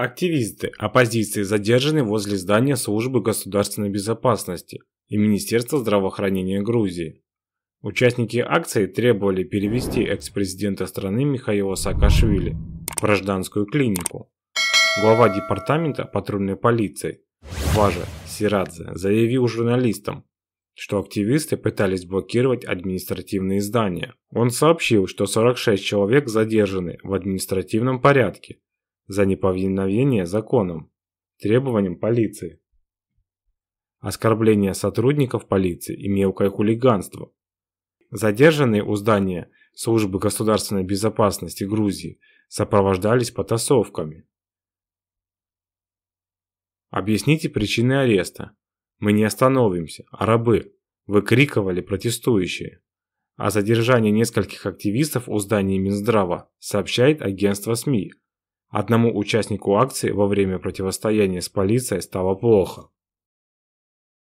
Активисты оппозиции задержаны возле здания службы государственной безопасности и Министерства здравоохранения Грузии. Участники акции требовали перевести экс-президента страны Михаила Саакашвили в гражданскую клинику. Глава департамента патрульной полиции Важа Сирадзе заявил журналистам, что активисты пытались блокировать административные здания. Он сообщил, что 46 человек задержаны в административном порядке за неповиновение законам, требованиям полиции. Оскорбление сотрудников полиции и мелкое хулиганство. Задержанные у здания службы государственной безопасности Грузии сопровождались потасовками. Объясните причины ареста. Мы не остановимся, а рабы, выкрикивали протестующие. О задержании нескольких активистов у здания Минздрава сообщает агентство СМИ Одному участнику акции во время противостояния с полицией стало плохо.